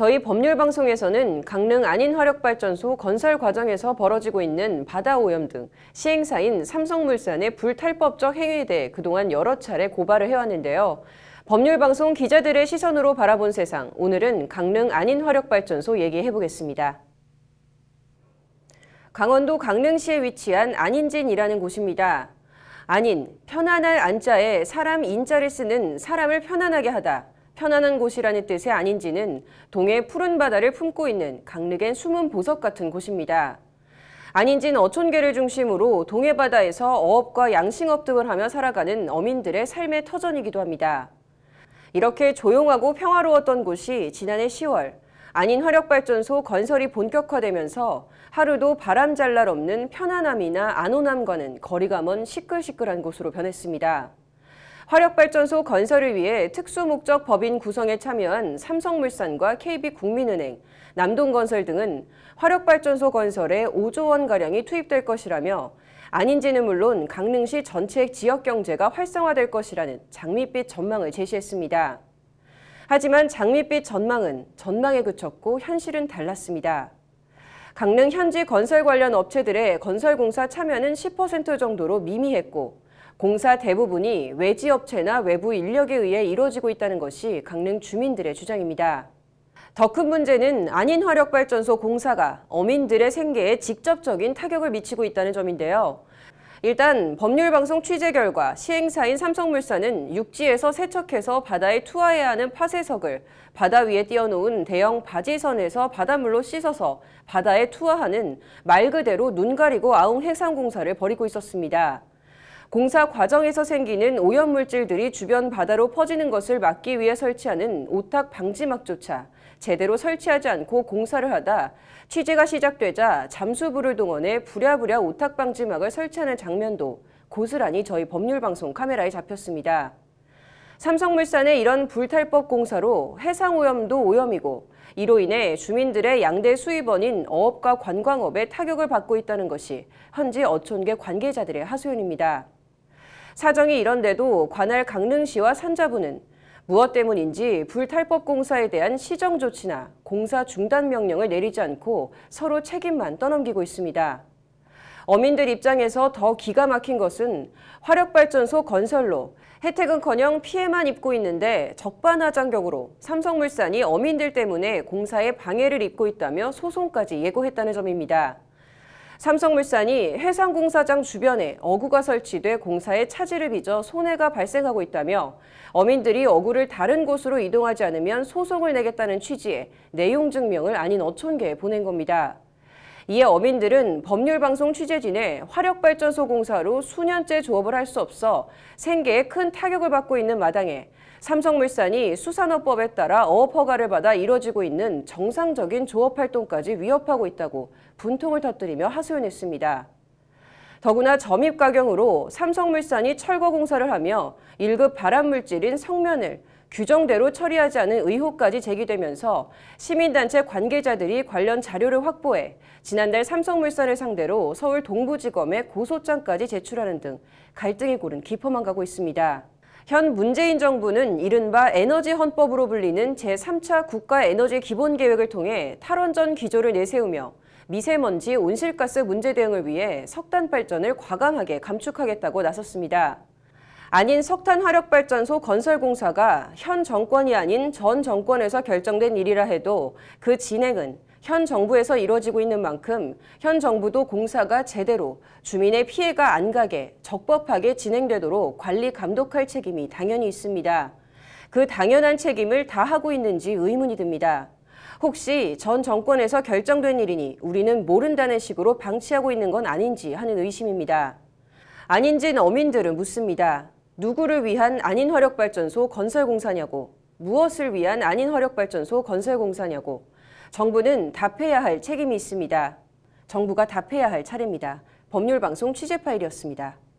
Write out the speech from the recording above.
저희 법률방송에서는 강릉 안인화력발전소 건설 과정에서 벌어지고 있는 바다오염 등 시행사인 삼성물산의 불탈법적 행위에 대해 그동안 여러 차례 고발을 해왔는데요. 법률방송 기자들의 시선으로 바라본 세상, 오늘은 강릉 안인화력발전소 얘기해보겠습니다. 강원도 강릉시에 위치한 안인진이라는 곳입니다. 안인, 편안할 안자에 사람 인자를 쓰는 사람을 편안하게 하다. 편안한 곳이라는 뜻의 안인지는 동해 푸른 바다를 품고 있는 강릉의 숨은 보석 같은 곳입니다. 안인지 어촌계를 중심으로 동해 바다에서 어업과 양식업 등을 하며 살아가는 어민들의 삶의 터전이기도 합니다. 이렇게 조용하고 평화로웠던 곳이 지난해 10월 안인 화력발전소 건설이 본격화되면서 하루도 바람 잘날 없는 편안함이나 안온함과는 거리가 먼 시끌시끌한 곳으로 변했습니다. 화력발전소 건설을 위해 특수목적 법인 구성에 참여한 삼성물산과 KB국민은행, 남동건설 등은 화력발전소 건설에 5조 원가량이 투입될 것이라며 아닌지는 물론 강릉시 전체 지역경제가 활성화될 것이라는 장밋빛 전망을 제시했습니다. 하지만 장밋빛 전망은 전망에 그쳤고 현실은 달랐습니다. 강릉 현지 건설 관련 업체들의 건설공사 참여는 10% 정도로 미미했고 공사 대부분이 외지 업체나 외부 인력에 의해 이루어지고 있다는 것이 강릉 주민들의 주장입니다. 더 큰 문제는 안인 화력 발전소 공사가 어민들의 생계에 직접적인 타격을 미치고 있다는 점인데요. 일단 법률 방송 취재 결과 시행사인 삼성물산은 육지에서 세척해서 바다에 투하해야 하는 파쇄석을 바다 위에 띄어놓은 대형 바지선에서 바닷물로 씻어서 바다에 투하하는 말 그대로 눈 가리고 아웅 해상공사를 벌이고 있었습니다. 공사 과정에서 생기는 오염물질들이 주변 바다로 퍼지는 것을 막기 위해 설치하는 오탁 방지막조차 제대로 설치하지 않고 공사를 하다 취재가 시작되자 잠수부를 동원해 부랴부랴 오탁 방지막을 설치하는 장면도 고스란히 저희 법률방송 카메라에 잡혔습니다. 삼성물산의 이런 불탈법 공사로 해상오염도 오염이고 이로 인해 주민들의 양대 수입원인 어업과 관광업에 타격을 받고 있다는 것이 현지 어촌계 관계자들의 하소연입니다. 사정이 이런데도 관할 강릉시와 산자부는 무엇 때문인지 불탈법 공사에 대한 시정 조치나 공사 중단 명령을 내리지 않고 서로 책임만 떠넘기고 있습니다. 어민들 입장에서 더 기가 막힌 것은 화력발전소 건설로 혜택은커녕 피해만 입고 있는데 적반하장격으로 삼성물산이 어민들 때문에 공사에 방해를 입고 있다며 소송까지 예고했다는 점입니다. 삼성물산이 해상공사장 주변에 어구가 설치돼 공사에 차질을 빚어 손해가 발생하고 있다며 어민들이 어구를 다른 곳으로 이동하지 않으면 소송을 내겠다는 취지의 내용 증명을 아닌 어촌계에 보낸 겁니다. 이에 어민들은 법률방송 취재진에 화력발전소공사로 수년째 조업을 할 수 없어 생계에 큰 타격을 받고 있는 마당에 삼성물산이 수산업법에 따라 어업 허가를 받아 이뤄지고 있는 정상적인 조업 활동까지 위협하고 있다고 분통을 터뜨리며 하소연했습니다. 더구나 점입 가경으로 삼성물산이 철거공사를 하며 1급 발암물질인 성면을 규정대로 처리하지 않은 의혹까지 제기되면서 시민단체 관계자들이 관련 자료를 확보해 지난달 삼성물산을 상대로 서울 동부지검에 고소장까지 제출하는 등 갈등의 골은 깊어만 가고 있습니다. 현 문재인 정부는 이른바 에너지 헌법으로 불리는 제3차 국가 에너지 기본 계획을 통해 탈원전 기조를 내세우며 미세먼지, 온실가스 문제 대응을 위해 석탄 발전을 과감하게 감축하겠다고 나섰습니다. 아닌 석탄 화력 발전소 건설 공사가 현 정권이 아닌 전 정권에서 결정된 일이라 해도 그 진행은 현 정부에서 이루어지고 있는 만큼 현 정부도 공사가 제대로 주민의 피해가 안 가게 적법하게 진행되도록 관리 감독할 책임이 당연히 있습니다. 그 당연한 책임을 다하고 있는지 의문이 듭니다. 혹시 전 정권에서 결정된 일이니 우리는 모른다는 식으로 방치하고 있는 건 아닌지 하는 의심입니다. 아닌진 어민들은 묻습니다. 누구를 위한 안인 화력 발전소 건설 공사냐고, 무엇을 위한 안인 화력 발전소 건설 공사냐고, 정부는 답해야 할 책임이 있습니다. 정부가 답해야 할 차례입니다. 법률방송 취재 파일이었습니다.